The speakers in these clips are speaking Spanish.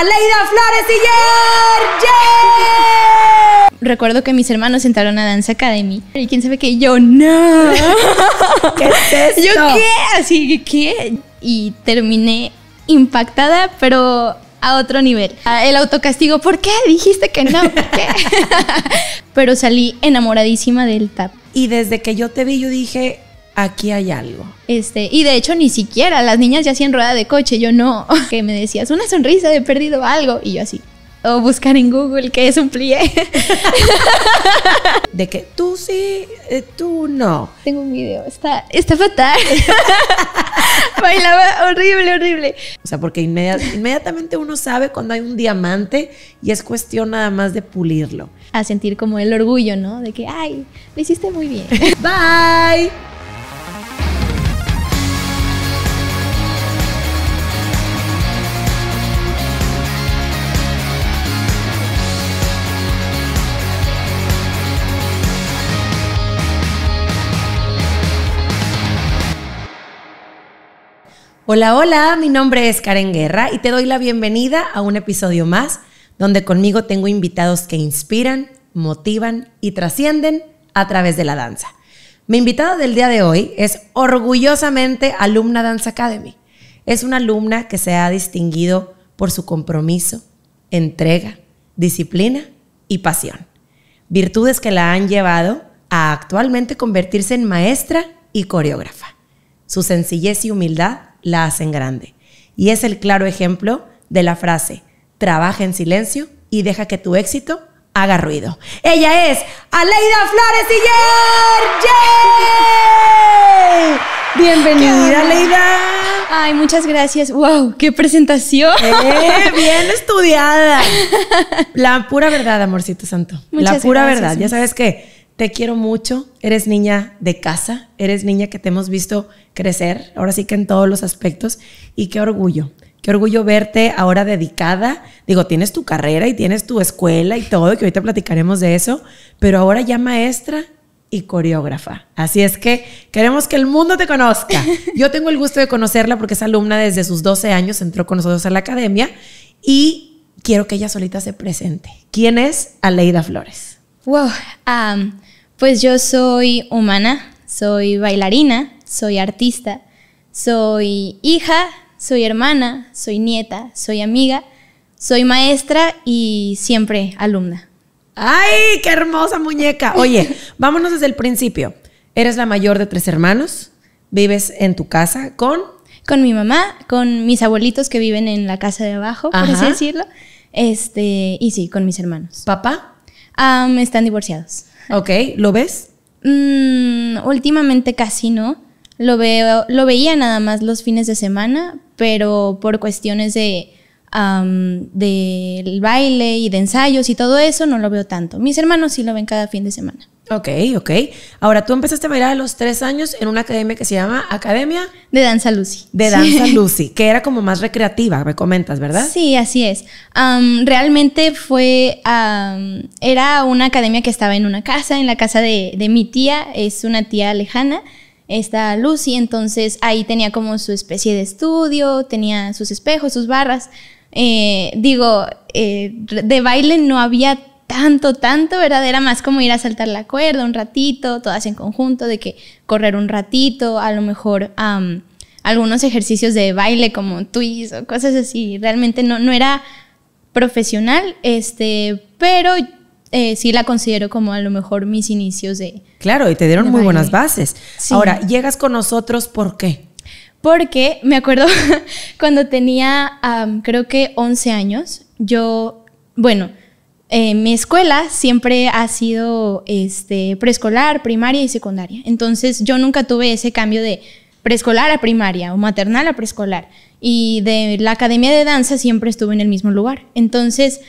Aleida Flores y Yer. Recuerdo que mis hermanos entraron a Dance Academy. Y quién sabe que yo, no. ¿Qué es ¿Yo qué? Así que, Y terminé impactada, pero a otro nivel. Ah, el autocastigo, ¿por qué? Dijiste que no, pero salí enamoradísima del tap. Y desde que yo te vi, yo dije, aquí hay algo. Este, y de hecho ni siquiera las niñas ya hacían rueda de coche, yo no, que me decías una sonrisa de perdido algo y yo así. O buscar en Google que es un plié. de que tú sí, eh, tú no. Tengo un video, está, está fatal. Bailaba horrible, horrible. O sea, porque inmediatamente uno sabe cuando hay un diamante y es cuestión nada más de pulirlo. A sentir como el orgullo, ¿no? De que, ay, lo hiciste muy bien. Bye. Hola, hola, mi nombre es Karen Guerra y te doy la bienvenida a un episodio más donde conmigo tengo invitados que inspiran, motivan y trascienden a través de la danza. Mi invitada del día de hoy es orgullosamente alumna Dance Academy. Es una alumna que se ha distinguido por su compromiso, entrega, disciplina y pasión. Virtudes que la han llevado a actualmente convertirse en maestra y coreógrafa. Su sencillez y humildad la hacen grande. Y es el claro ejemplo de la frase, trabaja en silencio y deja que tu éxito haga ruido. Ella es Aleida Flores y ¡Yay! Bienvenida, Aleida. Ay, muchas gracias. ¡Wow! ¡Qué presentación! Eh, bien estudiada. La pura verdad, amorcito santo. la pura verdad. Ya sabes que te quiero mucho, eres niña de casa, eres niña que te hemos visto crecer, ahora sí que en todos los aspectos, y qué orgullo, qué orgullo verte ahora dedicada. Digo, tienes tu carrera y tienes tu escuela y todo, que ahorita platicaremos de eso, pero ahora ya maestra y coreógrafa. Así es que queremos que el mundo te conozca. Yo tengo el gusto de conocerla porque es alumna desde sus 12 años, entró con nosotros a la academia y quiero que ella solita se presente. ¿Quién es Aleida Flores? Wow, um, pues yo soy humana, soy bailarina, soy artista, soy hija, soy hermana, soy nieta, soy amiga, soy maestra y siempre alumna. ¡Ay, qué hermosa muñeca! Oye, vámonos desde el principio. Eres la mayor de tres hermanos, vives en tu casa con... Con mi mamá, con mis abuelitos que viven en la casa de abajo, por así decirlo. Este, y sí, con mis hermanos. ¿Papá? Ah, están divorciados. Ok, ¿lo ves? Mm, últimamente casi no. Lo, veo, lo veía nada más los fines de semana, pero por cuestiones de del baile y de ensayos y todo eso, no lo veo tanto. Mis hermanos sí lo ven cada fin de semana. Ok, ok. Ahora tú empezaste a bailar a los tres años en una academia que se llama Academia de Danza Lucy. De Danza Lucy, que era como más recreativa, me comentas, ¿verdad? Sí, así es. realmente fue, era una academia que estaba en una casa, en la casa de, mi tía, es una tía lejana está Lucy, entonces ahí tenía como su especie de estudio, tenía sus espejos, sus barras. Eh, digo, eh, de baile no había tanto, tanto, ¿verdad? Era más como ir a saltar la cuerda un ratito, todas en conjunto, de que correr un ratito, a lo mejor algunos ejercicios de baile como twist o cosas así. Realmente no, no era profesional, este, pero eh, sí la considero como a lo mejor mis inicios de... Claro, y te dieron muy buenas bases. Ahora, llegas con nosotros, ¿por qué? Porque me acuerdo cuando tenía, creo que 11 años, yo, bueno, eh, mi escuela siempre ha sido este, preescolar, primaria y secundaria. Entonces yo nunca tuve ese cambio de preescolar a primaria o maternal a preescolar. Y de la academia de danza siempre estuve en el mismo lugar. Entonces,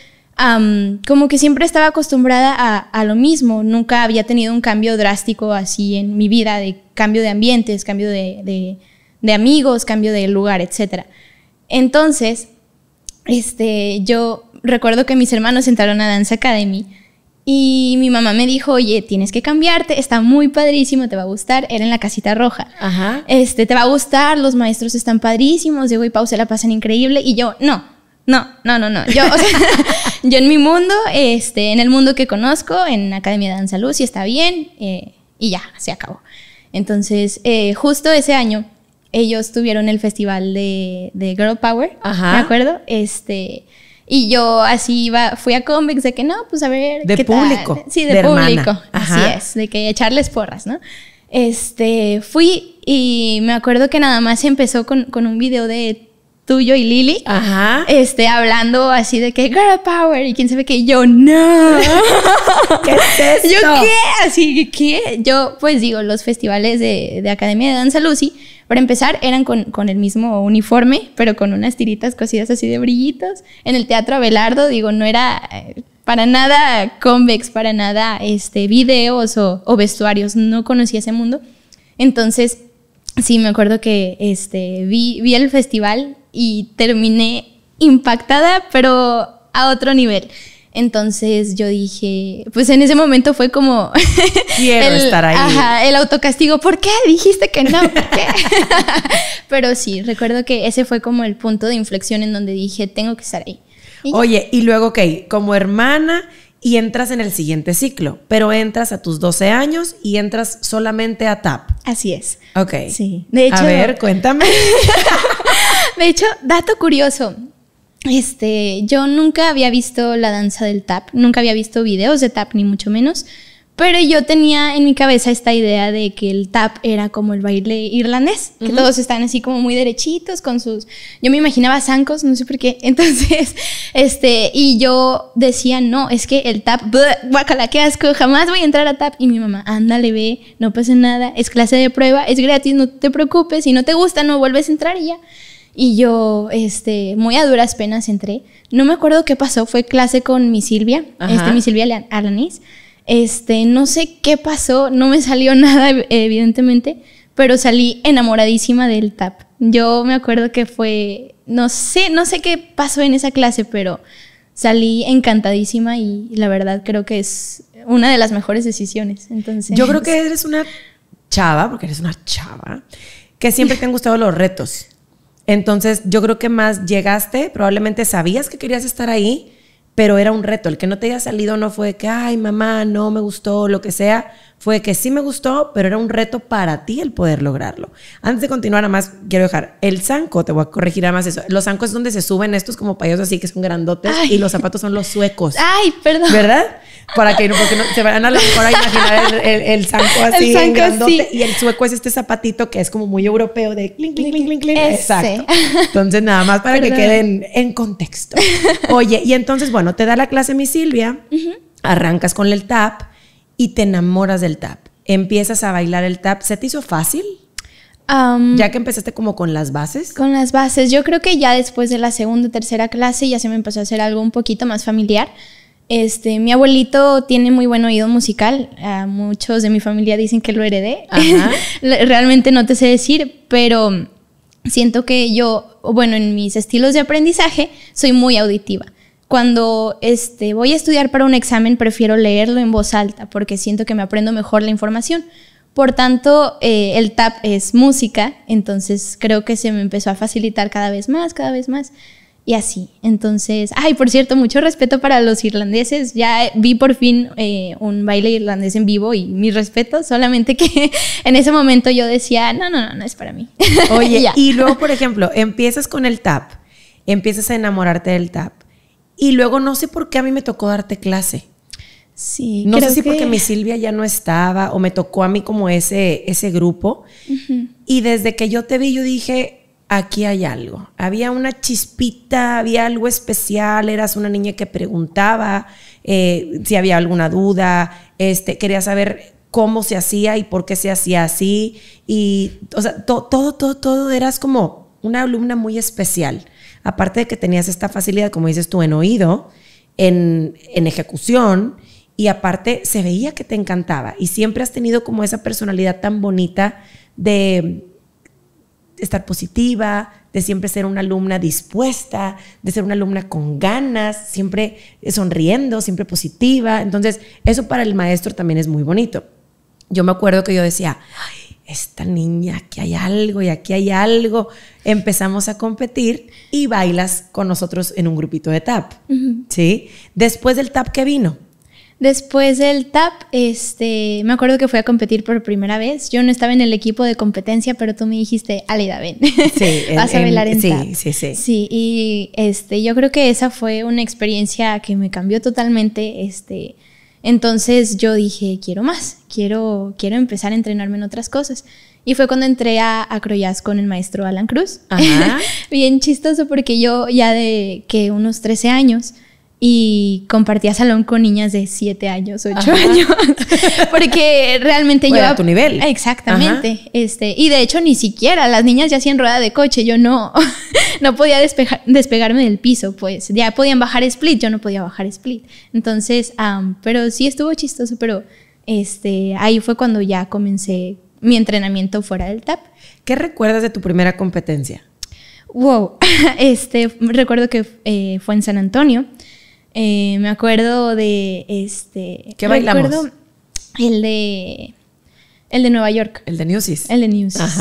como que siempre estaba acostumbrada a, lo mismo. Nunca había tenido un cambio drástico así en mi vida, de cambio de ambientes, cambio de, amigos, cambio de lugar, etc. Entonces, este, yo recuerdo que mis hermanos entraron a Dance Academy y mi mamá me dijo, oye, tienes que cambiarte, está muy padrísimo, te va a gustar. Era en la casita roja. Ajá. Este, te va a gustar, los maestros están padrísimos, Diego y Pau se la pasan increíble. Y yo, no, no, no, no, no. Yo, o sea, yo en mi mundo, este, en el mundo que conozco, en Academia de Danza Luz, y está bien, eh, y ya, se acabó. Entonces, eh, justo ese año, ellos tuvieron el festival de, de Girl Power, Ajá. acuerdo? Este y yo así iba, fui a cómics de que no, pues a ver. De público. Sí, de, público. Así es, de que echarles porras, ¿no? Este, fui y me acuerdo que nada más empezó con, con un video de tuyo y Lili. Ajá. Este, hablando así de que girl power y quién sabe que yo no. ¿Qué es esto? Yo qué, así que yo pues digo, los festivales de, de Academia de Danza Lucy, para empezar, eran con, con, el mismo uniforme, pero con unas tiritas cosidas así de brillitos. En el Teatro Abelardo, digo, no era eh, para nada convex, para nada este, videos o, o vestuarios, no conocía ese mundo. Entonces, sí, me acuerdo que este, vi, vi el festival y terminé impactada, pero a otro nivel. Entonces yo dije, pues en ese momento fue como... Quiero estar ahí. Ajá, el autocastigo. ¿Por qué? Dijiste que no. Pero sí, recuerdo que ese fue como el punto de inflexión en donde dije, tengo que estar ahí. Oye, y luego, ok, como hermana y entras en el siguiente ciclo, pero entras a tus 12 años y entras solamente a TAP. Así es. Ok. Sí. De hecho, a ver, cuéntame. De hecho, dato curioso. Este, yo nunca había visto la danza del tap, nunca había visto videos de tap, ni mucho menos. Pero yo tenía en mi cabeza esta idea de que el tap era como el baile irlandés, que todos están así como muy derechitos con sus... Yo me imaginaba zancos, no sé por qué. Entonces, este, y yo decía, no, es que el tap, guacala, qué asco, jamás voy a entrar a tap. Y mi mamá, ándale, ve, no pasa nada, es clase de prueba, es gratis, no te preocupes, si no te gusta, no vuelves a entrar y ya. Y yo, este, muy a duras penas entré. No me acuerdo qué pasó, fue clase con mi Silvia, este, mi Silvia Alanis. Este, no sé qué pasó, no me salió nada, evidentemente, pero salí enamoradísima del tap. Yo me acuerdo que fue, no sé, no sé qué pasó en esa clase, pero salí encantadísima y la verdad creo que es una de las mejores decisiones. Entonces, yo creo que eres una chava, porque eres una chava, que siempre te han gustado los retos. Entonces, yo creo que más llegaste, probablemente sabías que querías estar ahí, pero era un reto. El que no te haya salido no fue que, ay, mamá, no me gustó, lo que sea. Fue que sí me gustó, pero era un reto para ti el poder lograrlo. Antes de continuar, nada más quiero dejar el zanco, te voy a corregir nada más eso. Los zancos es donde se suben estos como payasos así que son grandotes grandote y los zapatos son los suecos. Ay, perdón. ¿Verdad? Para que no, porque no, se van a la mejor a imaginar el, el, zanco así grandote. Y el sueco es este zapatito que es como muy europeo de clink, clink, clink, clink, Exacto. Entonces, nada más para que queden en contexto. Oye, y entonces, bueno, no te da la clase mi Silvia, arrancas con el tap y te enamoras del tap. Empiezas a bailar el tap. ¿Se te hizo fácil? ya que empezaste como con las bases. Con las bases. Yo creo que ya después de la segunda, tercera clase ya se me empezó a hacer algo un poquito más familiar. Este, mi abuelito tiene muy buen oído musical. muchos de mi familia dicen que lo heredé. Realmente no te sé decir, pero siento que yo, bueno, en mis estilos de aprendizaje soy muy auditiva cuando este, voy a estudiar para un examen, prefiero leerlo en voz alta porque siento que me aprendo mejor la información. Por tanto, eh, el tap es música, entonces creo que se me empezó a facilitar cada vez más, cada vez más. Y así, entonces, ay, por cierto, mucho respeto para los irlandeses. Ya vi por fin eh, un baile irlandés en vivo y mi respeto, solamente que en ese momento yo decía, no, no, no, no es para mí. Oye, y luego, por ejemplo, empiezas con el tap, empiezas a enamorarte del tap y luego no sé por qué a mí me tocó darte clase. Sí, no sé si porque mi Silvia ya no estaba o me tocó a mí como ese, ese grupo. Y desde que yo te vi, yo dije, aquí hay algo. Había una chispita, había algo especial, eras una niña que preguntaba eh, si había alguna duda, este, quería saber cómo se hacía y por qué se hacía así. Y, o sea, todo, todo, todo, eras como una alumna muy especial aparte de que tenías esta facilidad, como dices tú, en oído, en, en ejecución, y aparte se veía que te encantaba y siempre has tenido como esa personalidad tan bonita de estar positiva, de siempre ser una alumna dispuesta, de ser una alumna con ganas, siempre sonriendo, siempre positiva. Entonces, eso para el maestro también es muy bonito. Yo me acuerdo que yo decía, esta niña, aquí hay algo y aquí hay algo. Empezamos a competir y bailas con nosotros en un grupito de tap, ¿sí? Después del tap, ¿qué vino? Después del tap, este, me acuerdo que fui a competir por primera vez. Yo no estaba en el equipo de competencia, pero tú me dijiste, Alida, ven, sí, vas a bailar en, sí, Sí, sí, sí. y este, yo creo que esa fue una experiencia que me cambió totalmente, este, entonces yo dije, quiero más, quiero, quiero empezar a entrenarme en otras cosas. Y fue cuando entré a, Acroyaz con el maestro Alan Cruz. Ajá. Bien chistoso porque yo ya de que unos 13 años y compartía salón con niñas de 7 años, 8 años, porque realmente yo... Pues, yo... A tu nivel. Exactamente. Este, y de hecho ni siquiera las niñas ya hacían rueda de coche, yo no, no podía despegarme del piso, pues ya podían bajar split, yo no podía bajar split. Entonces, pero sí estuvo chistoso, pero este, ahí fue cuando ya comencé mi entrenamiento fuera del TAP. ¿Qué recuerdas de tu primera competencia? Wow, este, recuerdo que eh, fue en San Antonio eh, me acuerdo de este. ¿Qué bailamos? el de. El de Nueva York. El de Newsies. El de Newsies.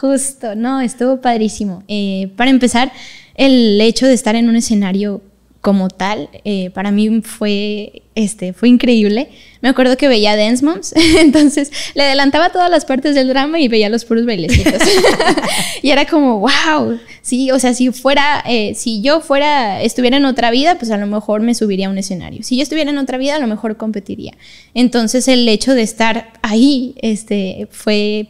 Justo, no, estuvo padrísimo. Eh, para empezar, el hecho de estar en un escenario como tal, eh, para mí fue, este, fue increíble. Me acuerdo que veía Dance Moms, entonces le adelantaba todas las partes del drama y veía los puros bailecitos. y era como, wow, sí, o sea, si fuera, eh, si yo fuera, estuviera en otra vida, pues a lo mejor me subiría a un escenario. Si yo estuviera en otra vida, a lo mejor competiría. Entonces el hecho de estar ahí, este, fue,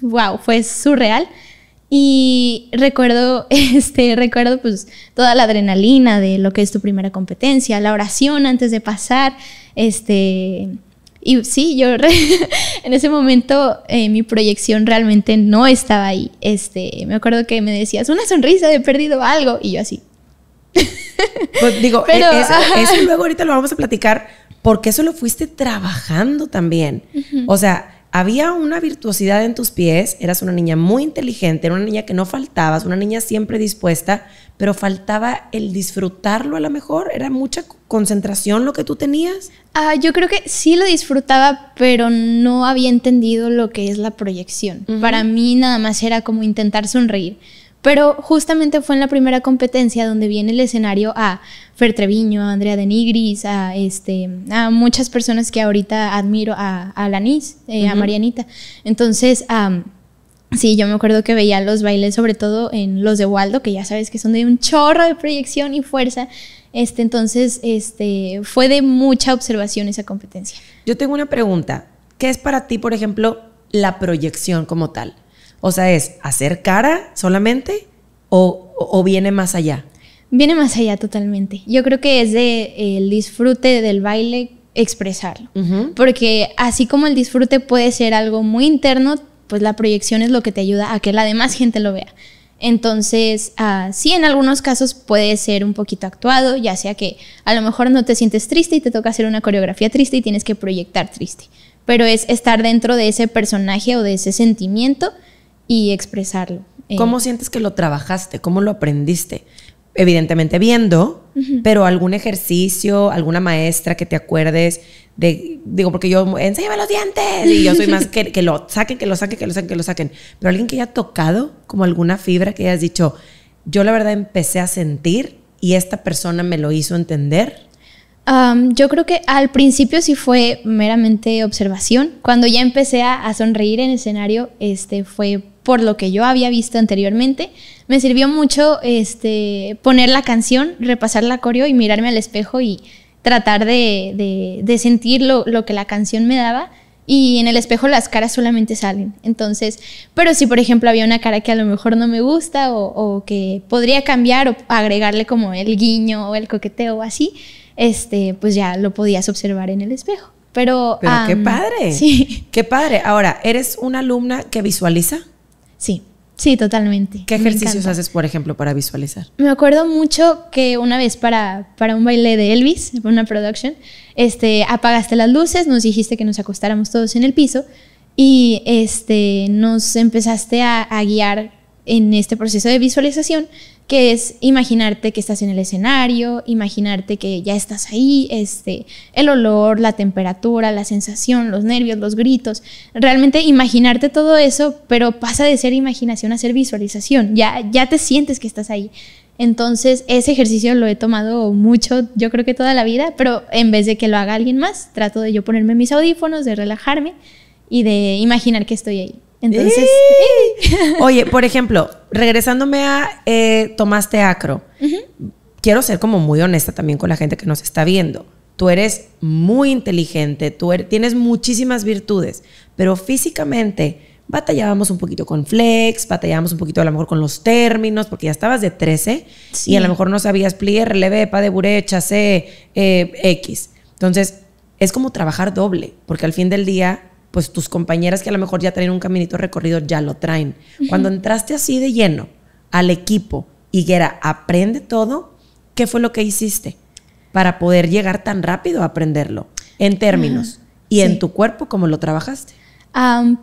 wow, fue surreal. Y recuerdo, este, recuerdo pues toda la adrenalina de lo que es tu primera competencia, la oración antes de pasar, este, y sí, yo en ese momento eh, mi proyección realmente no estaba ahí, este, me acuerdo que me decías una sonrisa he perdido algo y yo así. Pues, digo, e, eso, eso luego ahorita lo vamos a platicar porque eso lo fuiste trabajando también, o sea había una virtuosidad en tus pies, eras una niña muy inteligente, era una niña que no faltabas, una niña siempre dispuesta, pero faltaba el disfrutarlo a lo mejor, era mucha concentración lo que tú tenías. Ah, yo creo que sí lo disfrutaba, pero no había entendido lo que es la proyección. Para mí nada más era como intentar sonreír. Pero justamente fue en la primera competencia donde viene el escenario A, Fer Treviño, Andrea de Nigris, a, este, a muchas personas que ahorita admiro, a, a Lanis, eh, a Marianita. Entonces, sí, yo me acuerdo que veía los bailes, sobre todo en los de Waldo, que ya sabes que son de un chorro de proyección y fuerza. Este, entonces, este, fue de mucha observación esa competencia. Yo tengo una pregunta. ¿Qué es para ti, por ejemplo, la proyección como tal? O sea, ¿es hacer cara solamente o viene más allá? Viene más allá totalmente. Yo creo que es de eh, el disfrute del baile expresarlo. Porque así como el disfrute puede ser algo muy interno, pues la proyección es lo que te ayuda a que la demás gente lo vea. Entonces, ah, sí, en algunos casos puede ser un poquito actuado, ya sea que a lo mejor no te sientes triste y te toca hacer una coreografía triste y tienes que proyectar triste, pero es estar dentro de ese personaje o de ese sentimiento y expresarlo. ¿Cómo eh, sientes que lo trabajaste? ¿Cómo lo aprendiste? evidentemente viendo, pero algún ejercicio, alguna maestra que te acuerdes de, digo, porque yo, enséñame los dientes, y yo soy más que, lo saquen, que lo saquen, que lo saquen, que lo saquen, pero alguien que haya tocado como alguna fibra que hayas dicho, yo la verdad empecé a sentir y esta persona me lo hizo entender. yo creo que al principio sí fue meramente observación. Cuando ya empecé a, sonreír en escenario, este fue por lo que yo había visto anteriormente. Me sirvió mucho este, poner la canción, repasar la coreo y mirarme al espejo y tratar de, de, sentir lo, que la canción me daba. Y en el espejo las caras solamente salen. Entonces, pero si por ejemplo había una cara que a lo mejor no me gusta o, que podría cambiar o agregarle como el guiño o el coqueteo o así, este, pues ya lo podías observar en el espejo. Pero, Pero qué padre. Sí. Qué padre. Ahora, ¿eres una alumna que visualiza? Sí, sí, totalmente. ¿Qué ejercicios haces, por ejemplo, para visualizar? Me acuerdo mucho que una vez para, para un baile de Elvis, una production, este, apagaste las luces, nos dijiste que nos acostáramos todos en el piso y este, nos empezaste a, a guiar en este proceso de visualización que es imaginarte que estás en el escenario, imaginarte que ya estás ahí, este, el olor, la temperatura, la sensación, los nervios, los gritos, realmente imaginarte todo eso, pero pasa de ser imaginación a ser visualización, ya, ya te sientes que estás ahí. Entonces, ese ejercicio lo he tomado mucho, yo creo que toda la vida, pero en vez de que lo haga alguien más, trato de yo ponerme mis audífonos, de relajarme y de imaginar que estoy ahí. Entonces, oye, por ejemplo, regresándome a eh, Tomás Teacro, quiero ser como muy honesta también con la gente que nos está viendo. Tú eres muy inteligente, tú er-, tienes muchísimas virtudes, pero físicamente batallábamos un poquito con flex, batallábamos un poquito a lo mejor con los términos, porque ya estabas de 13 y a lo mejor no sabías plié, relevé, pa de burecha, chasé, eh, X. Entonces, es como trabajar doble, porque al fin del día pues tus compañeras que a lo mejor ya traen un caminito recorrido ya lo traen. Cuando entraste así de lleno al equipo, Higuera, aprende todo, ¿qué fue lo que hiciste para poder llegar tan rápido a aprenderlo en términos y en tu cuerpo cómo lo trabajaste?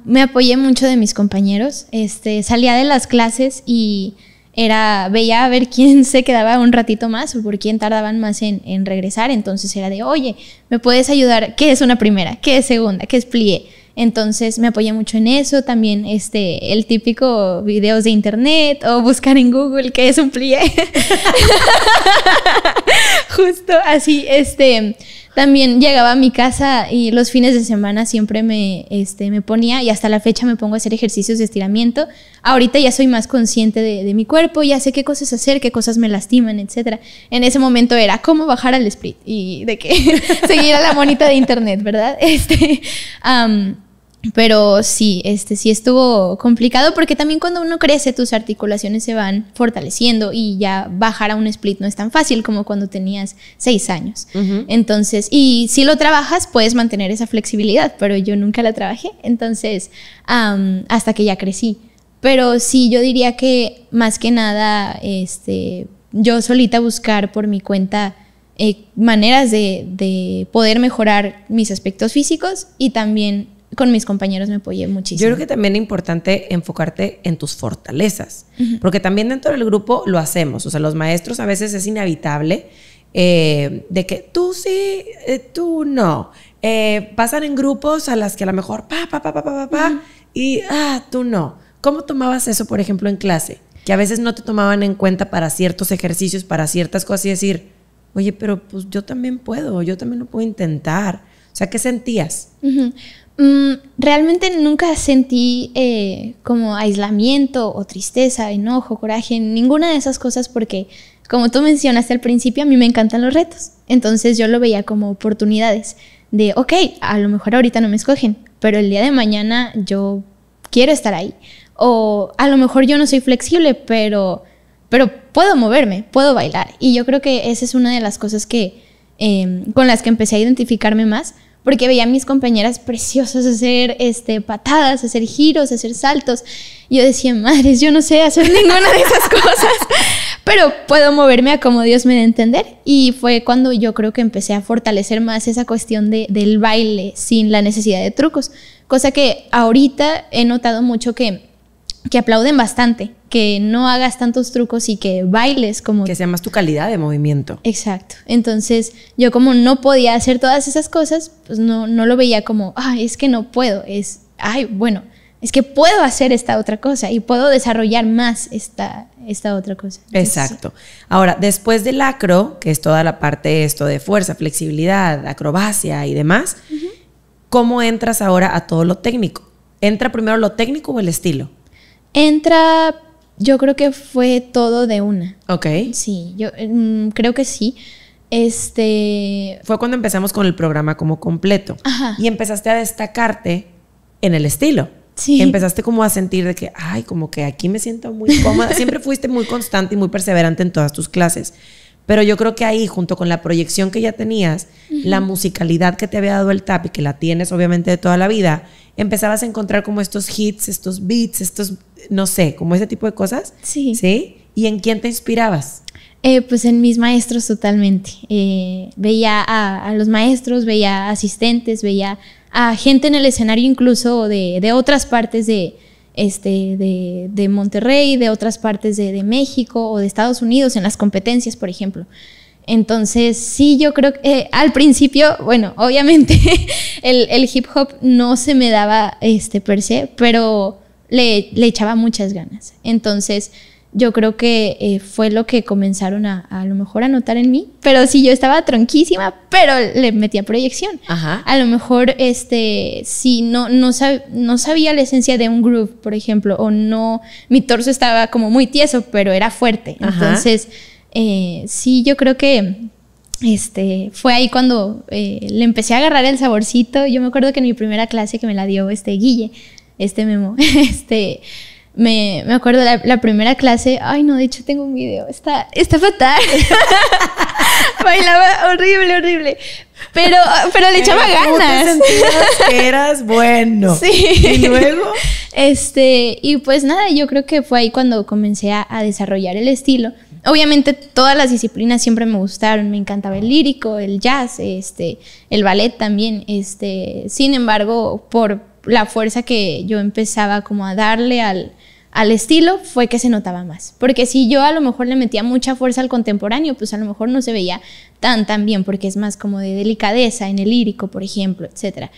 me apoyé mucho de mis compañeros. Este, salía de las clases y era veía a ver quién se quedaba un ratito más o por quién tardaban más en, regresar. Entonces era de, oye, ¿me puedes ayudar? ¿Qué es una primera? ¿Qué es segunda? ¿Qué es plie? Entonces me apoyé mucho en eso, también este, el típico videos de internet o buscar en Google que es un plie. Justo así, este, también llegaba a mi casa y los fines de semana siempre me, este, me ponía y hasta la fecha me pongo a hacer ejercicios de estiramiento. Ahorita ya soy más consciente de, mi cuerpo, ya sé qué cosas hacer, qué cosas me lastiman, etc. En ese momento era cómo bajar al split y de qué seguir a la monita de internet, ¿verdad? Este, pero sí, este sí estuvo complicado porque también cuando uno crece tus articulaciones se van fortaleciendo y ya bajar a un split no es tan fácil como cuando tenías seis años. Entonces, y si lo trabajas puedes mantener esa flexibilidad, pero yo nunca la trabajé, entonces hasta que ya crecí. Pero sí, yo diría que más que nada, este, yo solita buscar por mi cuenta eh, maneras de, de poder mejorar mis aspectos físicos y también con mis compañeros me apoyé muchísimo. Yo creo que también es importante enfocarte en tus fortalezas, porque también dentro del grupo lo hacemos, o sea, los maestros a veces es inevitable eh, de que tú sí, eh, tú no. Eh, pasan en grupos a las que a lo mejor pa, pa, pa, pa, pa, pa, y ah, tú no. ¿Cómo tomabas eso, por ejemplo, en clase? Que a veces no te tomaban en cuenta para ciertos ejercicios, para ciertas cosas y decir, oye, pero pues yo también puedo, yo también lo puedo intentar. O sea, ¿qué sentías? Mm, realmente nunca sentí eh, como aislamiento o tristeza, enojo, coraje, ninguna de esas cosas porque, como tú mencionaste al principio, a mí me encantan los retos. Entonces yo lo veía como oportunidades de, ok, a lo mejor ahorita no me escogen, pero el día de mañana yo quiero estar ahí. O a lo mejor yo no soy flexible, pero, pero puedo moverme, puedo bailar. Y yo creo que esa es una de las cosas que, em, con las que empecé a identificarme más porque veía a mis compañeras preciosas hacer este, patadas, hacer giros, hacer saltos. yo decía, madres, yo no sé hacer ninguna de esas cosas, pero puedo moverme a como Dios me dé entender. Y fue cuando yo creo que empecé a fortalecer más esa cuestión del baile sin la necesidad de trucos, cosa que ahorita he notado mucho que que aplauden bastante, que no hagas tantos trucos y que bailes como... Que sea más tu calidad de movimiento. Exacto. Entonces yo como no podía hacer todas esas cosas, pues no, no lo veía como, ay, es que no puedo, es, ay, bueno, es que puedo hacer esta otra cosa y puedo desarrollar más esta, esta otra cosa. Exacto. Ahora, después del acro, que es toda la parte esto de fuerza, flexibilidad, acrobacia y demás, ¿cómo entras ahora a todo lo técnico? ¿Entra primero lo técnico o el estilo? Entra, yo creo que fue todo de una. Ok. Sí, yo mm, creo que sí. Este. Fue cuando empezamos con el programa como completo. Y empezaste a destacarte en el estilo. Sí. Empezaste como a sentir de que, ay, como que aquí me siento muy cómoda. Siempre fuiste muy constante y muy perseverante en todas tus clases. Pero yo creo que ahí, junto con la proyección que ya tenías, la musicalidad que te había dado el tap y que la tienes obviamente de toda la vida, empezabas a encontrar como estos hits, estos beats, estos, no sé, como ese tipo de cosas. Sí. ¿Sí? ¿Y en quién te inspirabas? Eh, pues en mis maestros totalmente. Eh, veía a, los maestros, veía asistentes, veía a gente en el escenario incluso de, de otras partes de, este, de, Monterrey, de otras partes de, México o de Estados Unidos en las competencias, por ejemplo. Entonces, sí, yo creo que eh, al principio, bueno, obviamente el, hip hop no se me daba este, per se, pero le, le echaba muchas ganas. Entonces, yo creo que eh, fue lo que comenzaron a, lo mejor a notar en mí. Pero sí, yo estaba tronquísima, pero le metía proyección. A lo mejor, este, sí, no, no, sabía la esencia de un groove, por ejemplo, o no, mi torso estaba como muy tieso, pero era fuerte. Entonces, eh, sí, yo creo que... Este, fue ahí cuando eh, le empecé a agarrar el saborcito. Yo me acuerdo que en mi primera clase que me la dio este Guille, este memo, este, me, acuerdo la, la, primera clase, ay no, de hecho tengo un video, está, está fatal. Bailaba horrible, horrible. Pero, pero le echaba ganas. que eras bueno. Sí. Y luego. Este, y pues nada, yo creo que fue ahí cuando comencé a, a desarrollar el estilo. Obviamente todas las disciplinas siempre me gustaron, me encantaba el lírico, el jazz, este, el ballet también, este, sin embargo, por la fuerza que yo empezaba como a darle al, al estilo fue que se notaba más. Porque si yo a lo mejor le metía mucha fuerza al contemporáneo, pues a lo mejor no se veía tan tan bien, porque es más como de delicadeza en el lírico, por ejemplo, etc.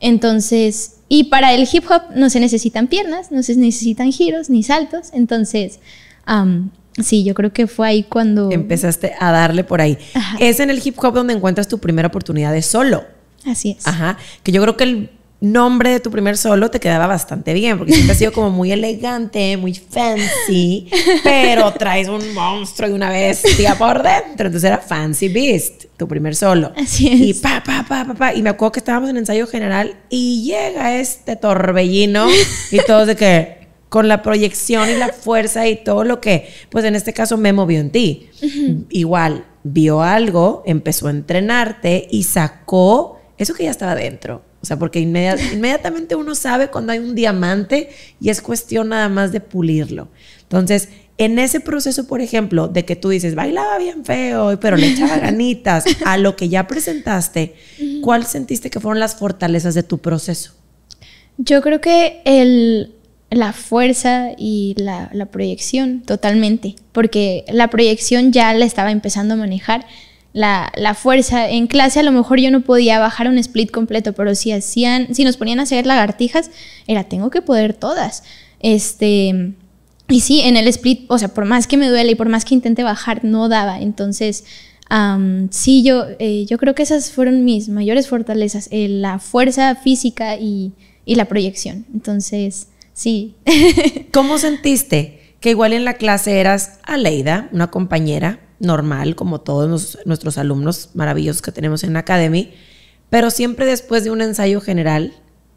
Entonces, y para el hip hop no se necesitan piernas, no se necesitan giros ni saltos, entonces... Sí, yo creo que fue ahí cuando... Empezaste a darle por ahí. Es en el hip hop donde encuentras tu primera oportunidad de solo. Así es. Ajá. Que yo creo que el nombre de tu primer solo te quedaba bastante bien, porque siempre has sido como muy elegante, muy fancy, pero traes un monstruo y una bestia por dentro. Entonces era Fancy Beast, tu primer solo. Y pa, pa, pa, pa, Y me acuerdo que estábamos en ensayo general y llega este torbellino y todo de que con la proyección y la fuerza y todo lo que, pues en este caso me movió en ti. Igual, vio algo, empezó a entrenarte y sacó eso que ya estaba dentro o sea, porque inmediatamente uno sabe cuando hay un diamante y es cuestión nada más de pulirlo. Entonces, en ese proceso, por ejemplo, de que tú dices, bailaba bien feo, pero le echaba ganitas a lo que ya presentaste, ¿cuál sentiste que fueron las fortalezas de tu proceso? Yo creo que el, la fuerza y la, la proyección, totalmente, porque la proyección ya la estaba empezando a manejar la, fuerza. En clase a lo mejor yo no podía bajar un split completo, pero si hacían, si nos ponían a hacer lagartijas, era tengo que poder todas. Este, y sí, en el split, o sea, por más que me duele y por más que intente bajar, no daba. Entonces, sí, yo, eh, yo creo que esas fueron mis mayores fortalezas, eh, la fuerza física y, y la proyección. Entonces, sí. ¿Cómo sentiste que igual en la clase eras Aleida, una compañera, normal, como todos nuestros alumnos maravillosos que tenemos en Academy, pero siempre después de un ensayo general,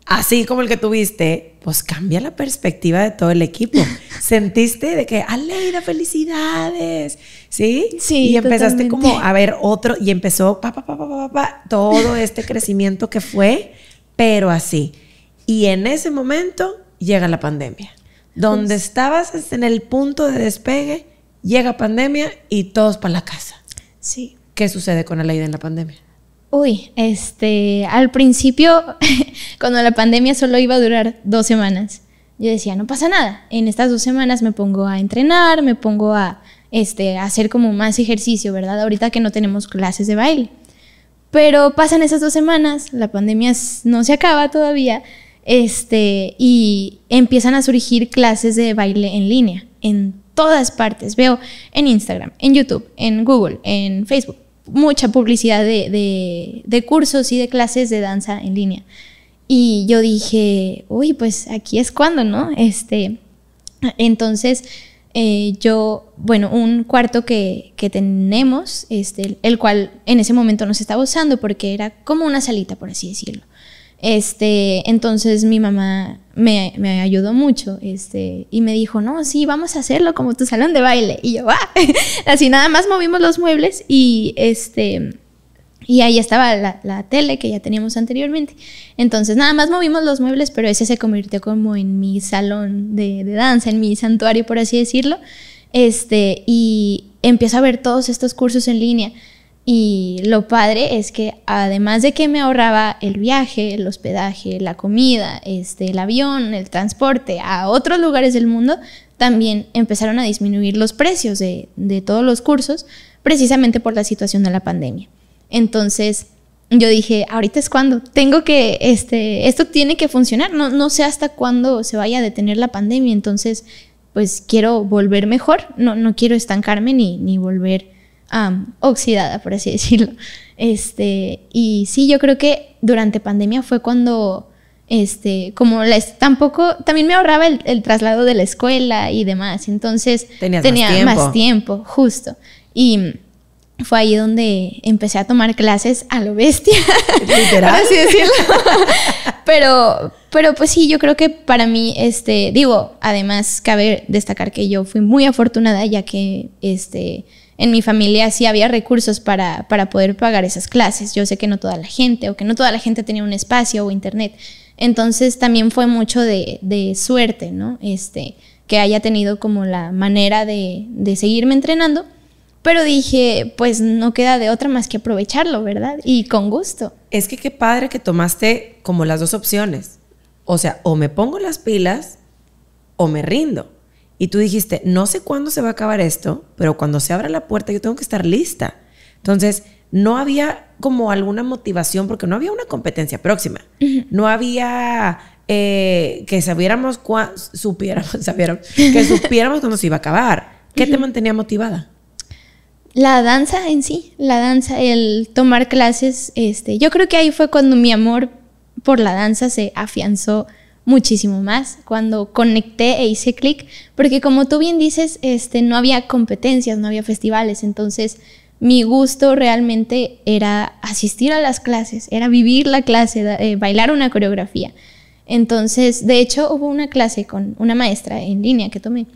así como el que tuviste, pues cambia la perspectiva de todo el equipo. Sentiste de que, Aleida, felicidades, ¿sí? Sí. Y empezaste como a ver otro, y empezó, pa, pa, pa, pa, pa, pa, todo este crecimiento que fue, pero así. Y en ese momento llega la pandemia. Donde estabas en el punto de despegue, llega pandemia y todos para la casa. Sí. ¿Qué sucede con la ley de la pandemia? Uy, este, al principio, cuando la pandemia solo iba a durar dos semanas, yo decía, no pasa nada, en estas dos semanas me pongo a entrenar, me pongo a este, hacer como más ejercicio, ¿verdad? Ahorita que no tenemos clases de baile. Pero pasan esas dos semanas, la pandemia no se acaba todavía, este, y empiezan a surgir clases de baile en línea en todas partes. Veo en Instagram, en YouTube, en Google, en Facebook, mucha publicidad de, cursos y de clases de danza en línea. Y yo dije, uy, pues aquí es cuando, ¿no? Este, entonces, eh, yo, bueno, un cuarto que, tenemos, este, el cual en ese momento no se estaba usando porque era como una salita, por así decirlo. Este, entonces mi mamá me, ayudó mucho este, y me dijo, no, sí, vamos a hacerlo como tu salón de baile. Y yo, ¡ah! así nada más movimos los muebles y, este, y ahí estaba la, tele que ya teníamos anteriormente. Entonces nada más movimos los muebles, pero ese se convirtió como en mi salón de, danza, en mi santuario, por así decirlo. Este, y empiezo a ver todos estos cursos en línea y lo padre es que además de que me ahorraba el viaje, el hospedaje, la comida, este, el avión, el transporte a otros lugares del mundo, también empezaron a disminuir los precios de, todos los cursos, precisamente por la situación de la pandemia. Entonces, yo dije, ahorita es cuando, tengo que, este, esto tiene que funcionar, no, sé hasta cuándo se vaya a detener la pandemia, entonces, pues quiero volver mejor, no, no quiero estancarme ni, ni volver Ah, oxidada, por así decirlo. Este, y sí, yo creo que durante pandemia fue cuando, este, como tampoco, también me ahorraba el, traslado de la escuela y demás, entonces tenía más tiempo. justo. Y fue ahí donde empecé a tomar clases a lo bestia. Literal. así decirlo. pero, pero pues sí, yo creo que para mí, este, digo, además cabe destacar que yo fui muy afortunada ya que, este, en mi familia sí había recursos para, poder pagar esas clases. Yo sé que no toda la gente o que no toda la gente tenía un espacio o internet. Entonces también fue mucho de, suerte, ¿no? Este, que haya tenido como la manera de, de seguirme entrenando. Pero dije, pues no queda de otra más que aprovecharlo, ¿verdad? Y con gusto. Es que qué padre que tomaste como las dos opciones. O sea, o me pongo las pilas o me rindo. Y tú dijiste, no sé cuándo se va a acabar esto, pero cuando se abra la puerta yo tengo que estar lista. Entonces, no había como alguna motivación porque no había una competencia próxima. No había eh, que sabiéramos, supiéramos, cuándo se iba a acabar. ¿Qué te mantenía motivada? La danza en sí, la danza, el tomar clases, este, yo creo que ahí fue cuando mi amor por la danza se afianzó muchísimo más cuando conecté e hice clic, porque como tú bien dices, este, no había competencias, no había festivales, entonces mi gusto realmente era asistir a las clases, era vivir la clase, eh, bailar una coreografía. Entonces, de hecho, hubo una clase con una maestra en línea que tomé.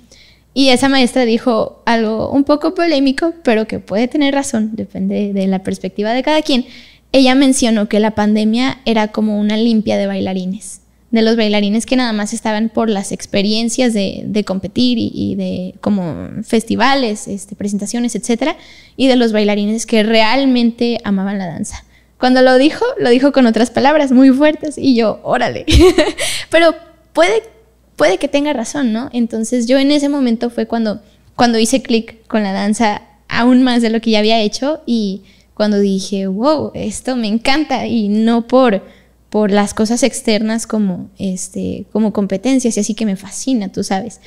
Y esa maestra dijo algo un poco polémico, pero que puede tener razón, depende de la perspectiva de cada quien. Ella mencionó que la pandemia era como una limpia de bailarines de los bailarines que nada más estaban por las experiencias de, competir y, de como festivales, este, presentaciones, etcétera, y de los bailarines que realmente amaban la danza. Cuando lo dijo, lo dijo con otras palabras muy fuertes y yo, órale. Pero puede, puede que tenga razón, ¿no? Entonces yo en ese momento fue cuando, cuando hice clic con la danza aún más de lo que ya había hecho y cuando dije, wow, esto me encanta y no por por las cosas externas como, este, como competencias y así que me fascina, tú sabes,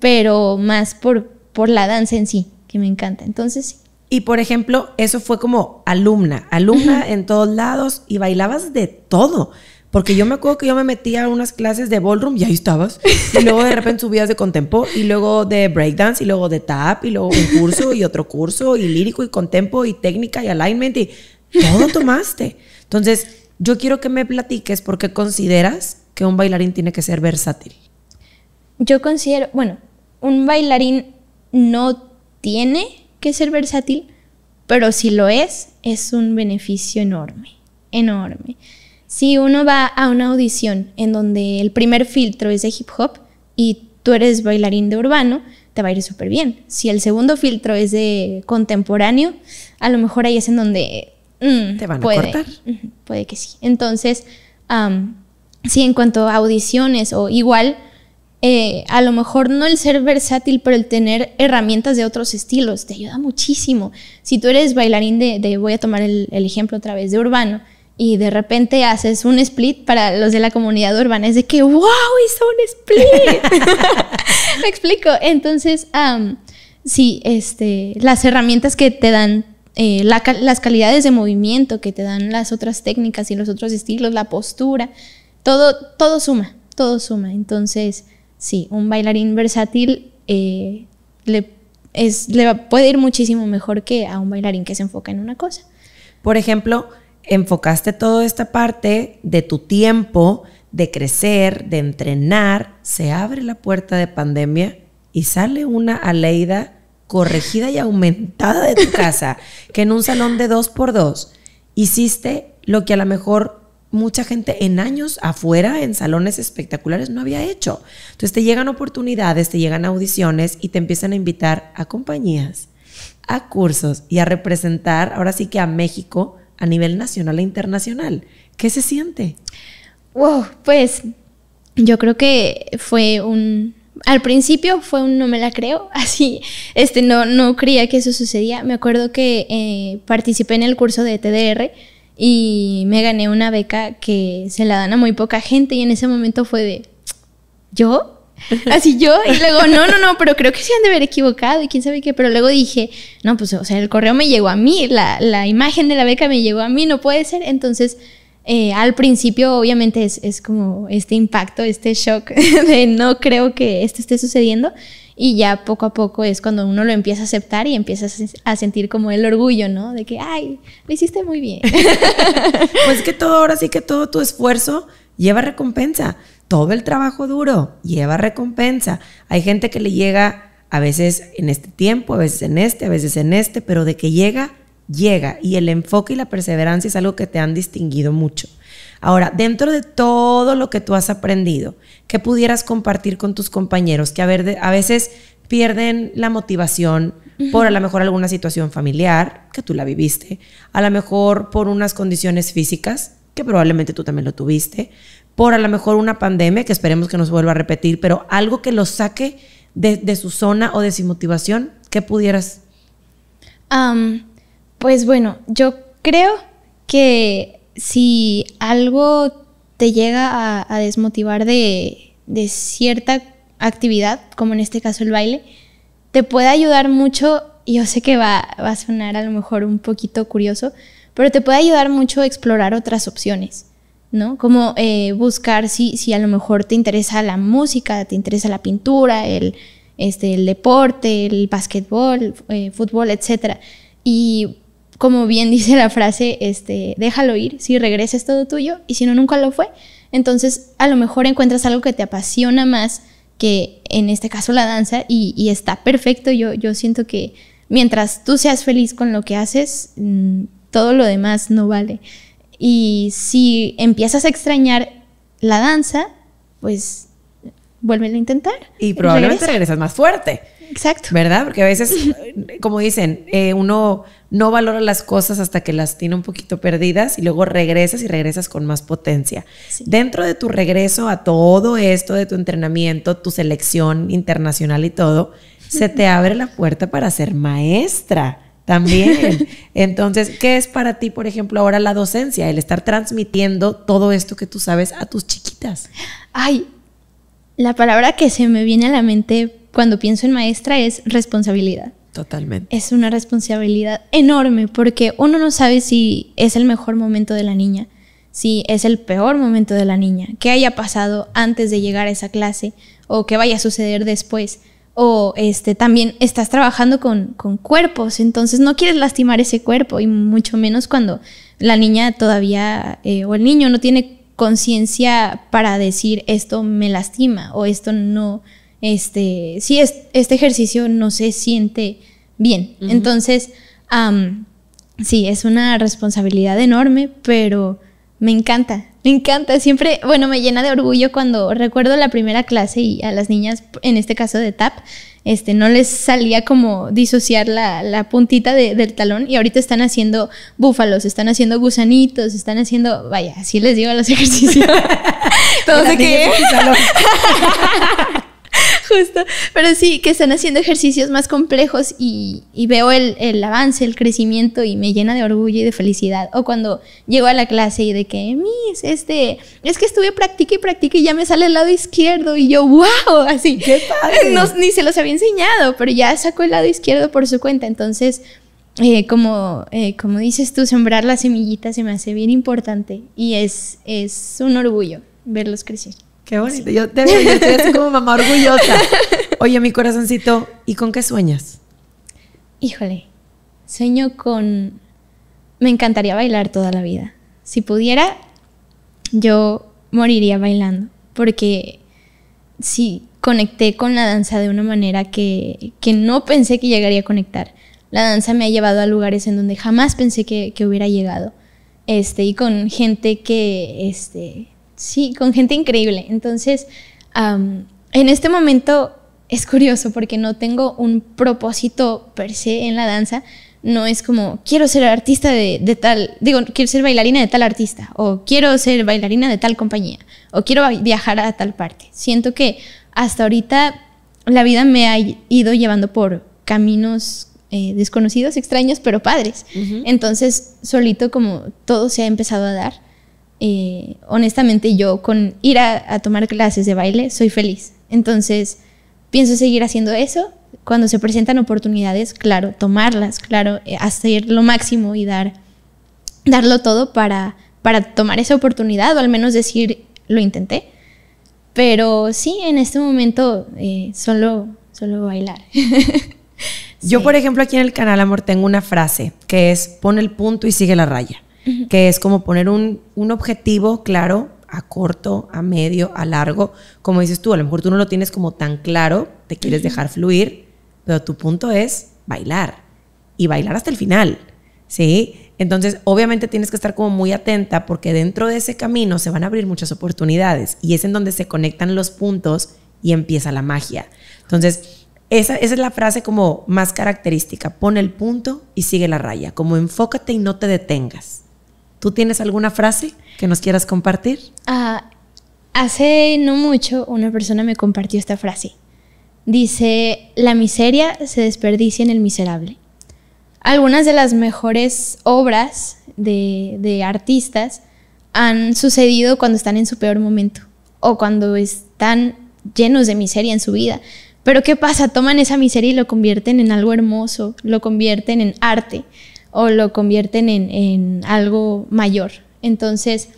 pero más por, por la danza en sí, que me encanta. Entonces sí. Y por ejemplo, eso fue como alumna, alumna en todos lados y bailabas de todo. Porque yo me acuerdo que yo me metía a unas clases de ballroom y ahí estabas. Y luego de repente subías de contempo y luego de breakdance y luego de tap y luego un curso y otro curso y lírico y contempo y técnica y alignment y todo tomaste. Entonces, yo quiero que me platiques por qué consideras que un bailarín tiene que ser versátil. Yo considero, bueno, un bailarín no tiene que ser versátil, pero si lo es, es un beneficio enorme, enorme. Si uno va a una audición en donde el primer filtro es de hip hop y tú eres bailarín de urbano, te va a ir súper bien. Si el segundo filtro es de contemporáneo, a lo mejor ahí es en donde Mm, te van a cortar. Puede que sí. Entonces, sí, en cuanto a audiciones o igual, eh, a lo mejor no el ser versátil, pero el tener herramientas de otros estilos te ayuda muchísimo. Si tú eres bailarín de, voy a tomar el, ejemplo otra vez de urbano, y de repente haces un split para los de la comunidad urbana, es de que, wow, hizo un split. Me explico. Entonces, sí, este, las herramientas que te dan eh, las calidades de movimiento que te dan las otras técnicas y los otros estilos, la postura, todo, todo suma, todo suma. Entonces, sí, un bailarín versátil eh, le, le puede ir muchísimo mejor que a un bailarín que se enfoca en una cosa. Por ejemplo, enfocaste toda esta parte de tu tiempo, de crecer, de entrenar, se abre la puerta de pandemia y sale una Aleida corregida y aumentada de tu casa, que en un salón de dos por dos hiciste lo que a lo mejor mucha gente en años afuera, en salones espectaculares, no había hecho. Entonces te llegan oportunidades, te llegan audiciones y te empiezan a invitar a compañías, a cursos y a representar ahora sí que a México a nivel nacional e internacional. ¿Qué se siente? Wow, pues yo creo que fue un, al principio fue un no me la creo, así, este, no, no creía que eso sucedía. Me acuerdo que eh, participé en el curso de TDR y me gané una beca que se la dan a muy poca gente y en ese momento fue de, ¿yo? Así yo, y luego, no, no, no, pero creo que se han de haber equivocado y quién sabe qué, pero luego dije, no, pues, o sea, el correo me llegó a mí, la, la imagen de la beca me llegó a mí, no puede ser, entonces eh, al principio, obviamente, es, como este impacto, este shock de no creo que esto esté sucediendo. Y ya poco a poco es cuando uno lo empieza a aceptar y empiezas a sentir como el orgullo, ¿no? De que, ay, lo hiciste muy bien. pues que todo, ahora sí que todo tu esfuerzo lleva recompensa. Todo el trabajo duro lleva recompensa. Hay gente que le llega a veces en este tiempo, a veces en este, a veces en este, pero de que llega, llega y el enfoque y la perseverancia es algo que te han distinguido mucho. Ahora, dentro de todo lo que tú has aprendido, ¿qué pudieras compartir con tus compañeros que a, veces pierden la motivación por a lo mejor alguna situación familiar, que tú la viviste, a lo mejor por unas condiciones físicas, que probablemente tú también lo tuviste, por a lo mejor una pandemia, que esperemos que nos vuelva a repetir, pero algo que los saque de, su zona o de su motivación, ¿qué pudieras? Pues bueno, yo creo que si algo te llega a, desmotivar de, cierta actividad, como en este caso el baile, te puede ayudar mucho, yo sé que va, a sonar a lo mejor un poquito curioso, pero te puede ayudar mucho a explorar otras opciones. ¿no? Como eh, buscar si, si, a lo mejor te interesa la música, te interesa la pintura, el, este, el deporte, el básquetbol, eh, fútbol, etc. Y como bien dice la frase, este, déjalo ir, si regresas todo tuyo y si no, nunca lo fue. Entonces, a lo mejor encuentras algo que te apasiona más, que en este caso la danza, y, está perfecto. Yo, yo siento que mientras tú seas feliz con lo que haces, mm, todo lo demás no vale. Y si empiezas a extrañar la danza, pues vuélvelo a intentar. Y probablemente regresas más fuerte. Exacto. ¿Verdad? Porque a veces, eh, como dicen, eh, uno no valora las cosas hasta que las tiene un poquito perdidas y luego regresas y regresas con más potencia. Dentro de tu regreso a todo esto, de tu entrenamiento, tu selección internacional y todo, se te abre la puerta para ser maestra también. Entonces, ¿qué es para ti, por ejemplo, ahora la docencia, el estar transmitiendo todo esto que tú sabes a tus chiquitas? Ay, la palabra que se me viene a la mente cuando pienso en maestra es responsabilidad. Totalmente. Es una responsabilidad enorme porque uno no sabe si es el mejor momento de la niña, si es el peor momento de la niña, qué haya pasado antes de llegar a esa clase o qué vaya a suceder después. O este, también estás trabajando con, cuerpos, entonces no quieres lastimar ese cuerpo y mucho menos cuando la niña todavía eh, o el niño no tiene conciencia para decir esto me lastima o esto no, este, sí, es, este ejercicio no se siente bien. Entonces, sí, es una responsabilidad enorme, pero me encanta. Me encanta, siempre, bueno, me llena de orgullo cuando recuerdo la primera clase y a las niñas, en este caso de TAP, este, no les salía como disociar la, puntita del talón y ahorita están haciendo búfalos, están haciendo gusanitos, están haciendo, vaya, así les digo a los ejercicios. Todos de Justo. Pero sí, que están haciendo ejercicios más complejos y, veo el, avance, el crecimiento y me llena de orgullo y de felicidad. O cuando llego a la clase y de que, mis, este, es que estuve practica y practica y ya me sale el lado izquierdo y yo, wow, así. ¿Qué ni se los había enseñado, pero ya sacó el lado izquierdo por su cuenta. Entonces, eh, como, eh, como dices tú, sembrar las semillitas se me hace bien importante y es, es un orgullo verlos crecer. Qué bonito. Yo, te, yo como mamá orgullosa. Oye, mi corazoncito, ¿y con qué sueñas? Híjole, sueño con... Me encantaría bailar toda la vida. Si pudiera, yo moriría bailando, porque sí, conecté con la danza de una manera que, que, no pensé que llegaría a conectar. La danza me ha llevado a lugares en donde jamás pensé que, hubiera llegado. Este, y con gente que, este, Sí, con gente increíble. Entonces, en este momento es curioso porque no tengo un propósito per se en la danza. No es como, quiero ser artista de, tal, digo, quiero ser bailarina de tal artista, o quiero ser bailarina de tal compañía, o quiero viajar a tal parte. Siento que hasta ahorita la vida me ha ido llevando por caminos eh, desconocidos, extraños, pero padres. Entonces, solito como todo se ha empezado a dar. Eh, honestamente yo con ir a, tomar clases de baile soy feliz. Entonces, pienso seguir haciendo eso. Cuando se presentan oportunidades, claro, tomarlas, claro, eh, hacer lo máximo y dar, darlo todo para, para tomar esa oportunidad o al menos decir, lo intenté. Pero sí, en este momento eh, solo, solo bailar. Yo, por ejemplo, aquí en el canal Amor tengo una frase que es, pon el punto y sigue la raya que es como poner un, objetivo claro a corto, a medio, a largo. Como dices tú, a lo mejor tú no lo tienes como tan claro, te quieres dejar fluir, pero tu punto es bailar y bailar hasta el final, ¿sí? Entonces, obviamente tienes que estar como muy atenta porque dentro de ese camino se van a abrir muchas oportunidades y es en donde se conectan los puntos y empieza la magia. Entonces, esa, es la frase como más característica, pone el punto y sigue la raya, como enfócate y no te detengas. ¿Tú tienes alguna frase que nos quieras compartir? Ah, hace no mucho una persona me compartió esta frase. Dice, la miseria se desperdicia en el miserable. Algunas de las mejores obras de, de artistas han sucedido cuando están en su peor momento o cuando están llenos de miseria en su vida. Pero ¿qué pasa? Toman esa miseria y lo convierten en algo hermoso, lo convierten en arte o lo convierten en, algo mayor. Entonces,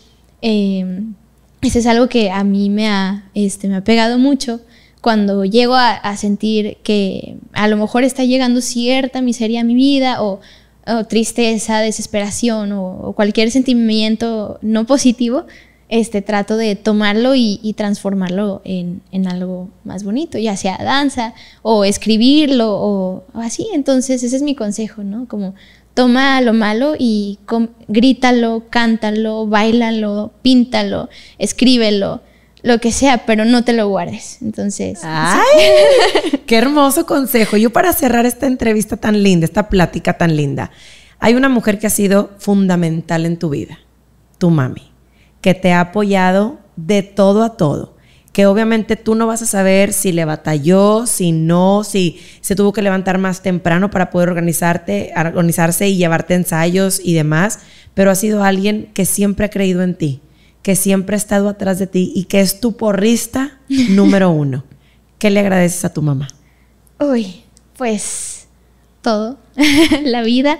eh, em, eso es algo que a mí me ha, este, me ha pegado mucho cuando llego a, sentir que a lo mejor está llegando cierta miseria a mi vida o, tristeza, desesperación o, cualquier sentimiento no positivo, este, trato de tomarlo y, transformarlo en, algo más bonito, ya sea danza o escribirlo o, así. Entonces, ese es mi consejo, ¿no? Como toma lo malo y grítalo, cántalo, bailalo, píntalo, escríbelo, lo que sea, pero no te lo guardes. Entonces. ¡Ay! ¡Qué hermoso consejo! Yo, para cerrar esta entrevista tan linda, esta plática tan linda, hay una mujer que ha sido fundamental en tu vida, tu mami que te ha apoyado de todo a todo. Que obviamente tú no vas a saber si le batalló, si no, si se tuvo que levantar más temprano para poder organizarte, organizarse y llevarte ensayos y demás, pero ha sido alguien que siempre ha creído en ti, que siempre ha estado atrás de ti y que es tu porrista número uno. ¿Qué le agradeces a tu mamá? Uy, pues todo, la vida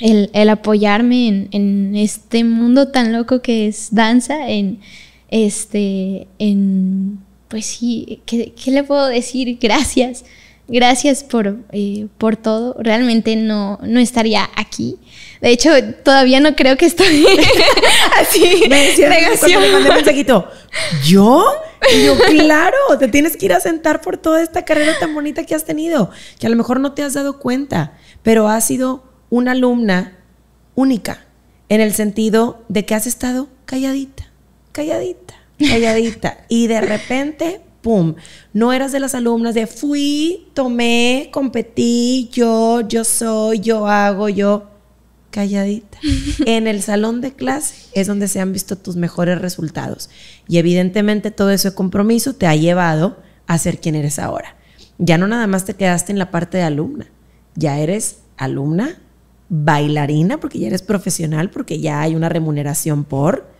el, apoyarme en, este mundo tan loco que es danza, en este, en, pues sí, ¿qué, le puedo decir? Gracias, gracias por, eh, por todo. Realmente no, no estaría aquí. De hecho, todavía no creo que estoy así. Me cuando me mandé ¿yo? yo, claro, te tienes que ir a sentar por toda esta carrera tan bonita que has tenido, que a lo mejor no te has dado cuenta, pero ha sido una alumna única, en el sentido de que has estado calladita, calladita, calladita, y de repente, ¡pum!, no eras de las alumnas de fui, tomé, competí, yo, yo soy, yo hago, yo, calladita. en el salón de clase es donde se han visto tus mejores resultados. Y evidentemente todo ese compromiso te ha llevado a ser quien eres ahora. Ya no nada más te quedaste en la parte de alumna, ya eres alumna bailarina, porque ya eres profesional, porque ya hay una remuneración por,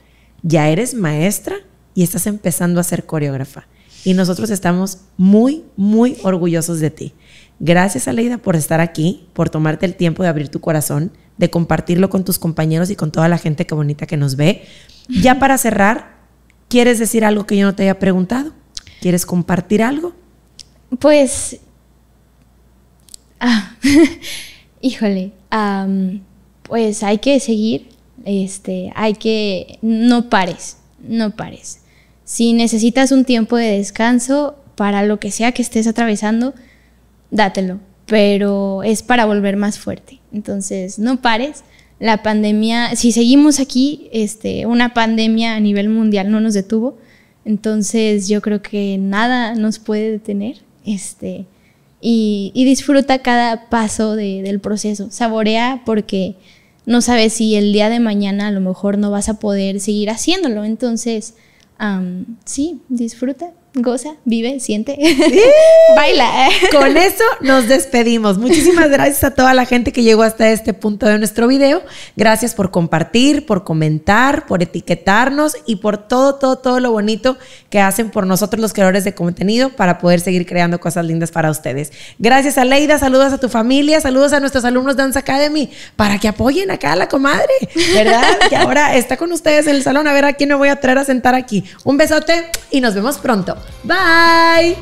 ya eres maestra y estás empezando a ser coreógrafa. Y nosotros estamos muy, muy orgullosos de ti. Gracias, Aleida, por estar aquí, por tomarte el tiempo de abrir tu corazón, de compartirlo con tus compañeros y con toda la gente que bonita que nos ve. Ya para cerrar, ¿quieres decir algo que yo no te haya preguntado? ¿Quieres compartir algo? Pues... Ah. Híjole, pues hay que seguir, este, hay que, no pares, no pares. Si necesitas un tiempo de descanso para lo que sea que estés atravesando, dátelo, pero es para volver más fuerte. Entonces, no pares. La pandemia, si seguimos aquí, este, una pandemia a nivel mundial no nos detuvo. Entonces, yo creo que nada nos puede detener. Este, y, disfruta cada paso del proceso. Saborea porque no sabes si el día de mañana a lo mejor no vas a poder seguir haciéndolo. Entonces, sí, disfruta goza, vive, siente, baila. Con eso nos despedimos. Muchísimas gracias a toda la gente que llegó hasta este punto de nuestro video. Gracias por compartir, por comentar, por etiquetarnos y por todo, todo, todo lo bonito que hacen por nosotros los creadores de contenido para poder seguir creando cosas lindas para ustedes. Gracias a Leida, saludos a tu familia, saludos a nuestros alumnos Dance Academy para que apoyen acá a la comadre, ¿verdad? que ahora está con ustedes en el salón. A ver a quién me voy a traer a sentar aquí. Un besote y nos vemos pronto. Bye!